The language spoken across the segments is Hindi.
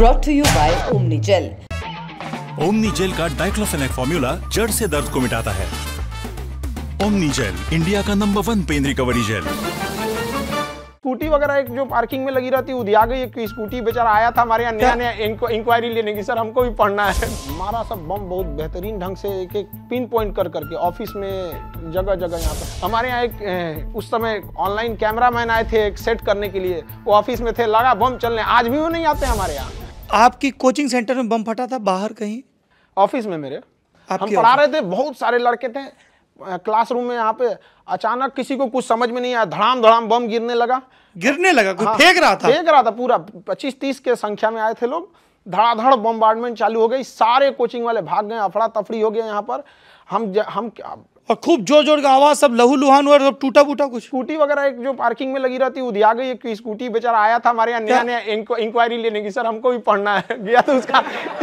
Brought to you by Omni gel Omni gel का डाइक्लोफेनेक फॉर्मूला जड़ से दर्द को मिटाता है ओमनी जेल इंडिया का number one pain recovery gel scooty वगैरह एक जो पार्किंग में लगी रहती उधिया गई एक स्कूटी बेचारा आया था हमारे यहाँ नया नया इंक्वायरी लेने की सर हमको भी पढ़ना है हमारा सब बम बहुत बेहतरीन ढंग से एक एक पिन पॉइंट कर करके ऑफिस में जगह जगह यहाँ पर हमारे यहाँ एक उस समय ऑनलाइन कैमरा मैन आए थे एक सेट करने के लिए वो ऑफिस में थे लगा बम चलने आज भी वो नहीं आते हमारे यहाँ आपकी कोचिंग सेंटर में बम फटा था बाहर कहीं ऑफिस में मेरे आप हम पढ़ा रहे थे बहुत सारे लड़के थे क्लासरूम में यहाँ पे अचानक किसी को कुछ समझ में नहीं आया धड़ाम धड़ाम बम गिरने लगा गिरने लगा कोई हाँ, फेंक रहा था फेंक रहा था पूरा पच्चीस तीस के संख्या में आए थे लोग धड़ाधड़ बम्बार्डमेंट चालू हो गई सारे कोचिंग वाले भाग गए अफड़ा तफड़ी हो गया यहाँ पर हम हम और खूब जोर जोर का आवाज सब लहू लुहान हुआ सब टूटा बूटा कुछ स्कूटी वगैरह एक जो पार्किंग में लगी रहती उदी आ गई एक स्कूटी बेचारा आया था हमारे यहाँ नया नया इंक्वायरी लेने की सर हमको भी पढ़ना है गया तो उसका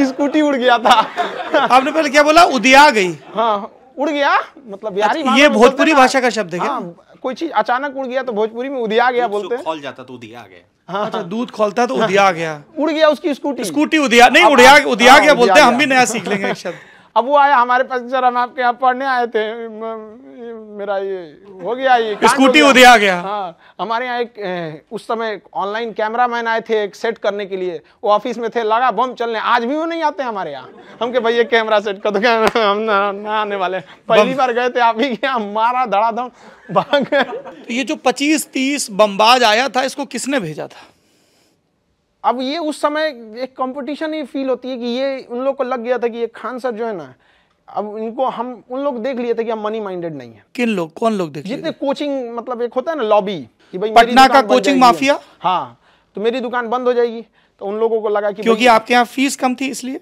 स्कूटी उड़ गया था आपने पहले क्या बोला उदिया गई हाँ उड़ गया मतलब अच्छा, ये भोजपुरी भाषा का शब्द है क्या हाँ, कोई चीज अचानक उड़ गया तो भोजपुरी में उदिया गया बोलते हैं खोल जाता तो उदिया गया हाँ, अच्छा दूध खोलता तो उदिया गया उड़ गया उसकी स्कूटी स्कूटी उदिया नहीं उड़िया उदिया हाँ, गया बोलते हैं हम भी नया सीख लेंगे शब्द अब वो आया हमारे पास सर हम आपके यहाँ पढ़ने आए थे मेरा ये हो गया ये स्कूटी हो गया हाँ हमारे यहाँ एक उस समय ऑनलाइन कैमरा मैन आए थे एक सेट करने के लिए वो ऑफिस में थे लगा बम चलने आज भी वो नहीं आते हमारे यहाँ हम के भैया कैमरा सेट कर दो हम ना आने वाले पहली बार गए थे आप ही यहाँ मारा धड़ाधम भाग तो ये जो पच्चीस तीस बमबाज आया था इसको किसने भेजा था अब ये उस समय एक कंपटीशन ही फील होती है कि ये उन लोग को लग गया था कि ये खान सर जो है ना अब इनको हम उन लोग देख लिए थे कि हम मनी माइंडेड नहीं है किन लोग कौन लोग देख जितने कोचिंग मतलब एक होता है ना लॉबी कि भाई पटना का कोचिंग माफिया हाँ तो मेरी दुकान बंद हो जाएगी तो उन लोगों को लगा कि क्योंकि आपके यहाँ फीस कम थी इसलिए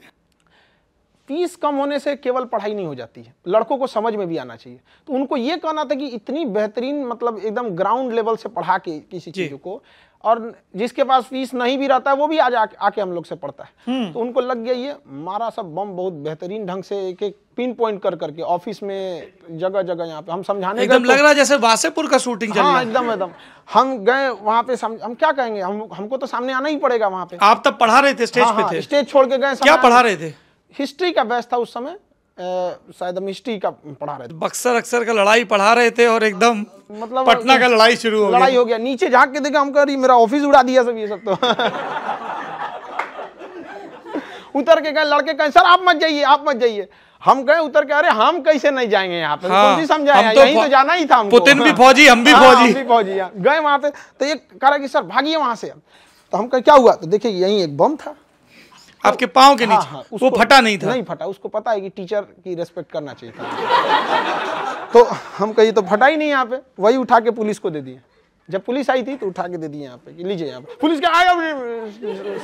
फीस कम होने से केवल पढ़ाई नहीं हो जाती है लड़कों को समझ में भी आना चाहिए तो उनको ये कहना था कि इतनी बेहतरीन मतलब एकदम ग्राउंड लेवल से पढ़ा के किसी चीज़ को और जिसके पास फीस नहीं भी रहता है वो भी आज आके, आके हम लोग से पढ़ता है हम्म। तो उनको लग गया ये मारा सब बम बहुत बेहतरीन ढंग से एक एक पिन पॉइंट कर करके ऑफिस में जगह जगह यहाँ पे हम समझाने एकदम तो- लग रहा जैसे वासेपुर का शूटिंग हाँ एकदम एकदम हम गए वहाँ पे समझ हम क्या कहेंगे हम हमको तो सामने आना ही पड़ेगा वहाँ पे आप तब पढ़ा रहे थे स्टेज हाँ, पे हाँ, थे स्टेज छोड़ के गए क्या पढ़ा रहे थे हिस्ट्री का बैच था उस समय शायद हम हिस्ट्री का पढ़ा रहे थे बक्सर अक्सर का लड़ाई पढ़ा रहे थे और एकदम मतलब पटना का लड़ाई शुरू हो लड़ाई हो गया नीचे झाँक के देखा हम कह रही मेरा ऑफिस उड़ा दिया सब ये सब तो उतर के गए लड़के कहें सर आप मत जाइए आप मत जाइए हम गए उतर के अरे हम कैसे नहीं जाएंगे यहाँ पे हाँ, तो समझाया तो यहीं तो जाना ही था हमको पुतिन भी फौजी हम भी हाँ, फौजी हम भी फौजी हाँ। गए वहां पे तो ये कह रहा कि सर भागिए वहां से तो हम कहे क्या हुआ तो देखिए यही एक बम था तो आपके पाँव के हाँ, नीचे हाँ, हाँ, वो फटा नहीं था नहीं फटा उसको पता है कि टीचर की रेस्पेक्ट करना चाहिए था तो हम कहिए तो फटा ही नहीं यहाँ पे वही उठा के पुलिस को दे दिए जब पुलिस आई थी तो उठा के दे दिए यहाँ पे लीजिए यहाँ पे पुलिस के आया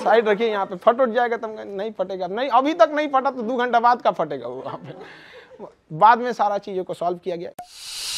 साइड रखिए यहाँ पे फट उठ जाएगा तब नहीं फटेगा नहीं अभी तक नहीं फटा तो दो घंटा बाद का फटेगा वो यहाँ पे बाद में सारा चीज़ों को सॉल्व किया गया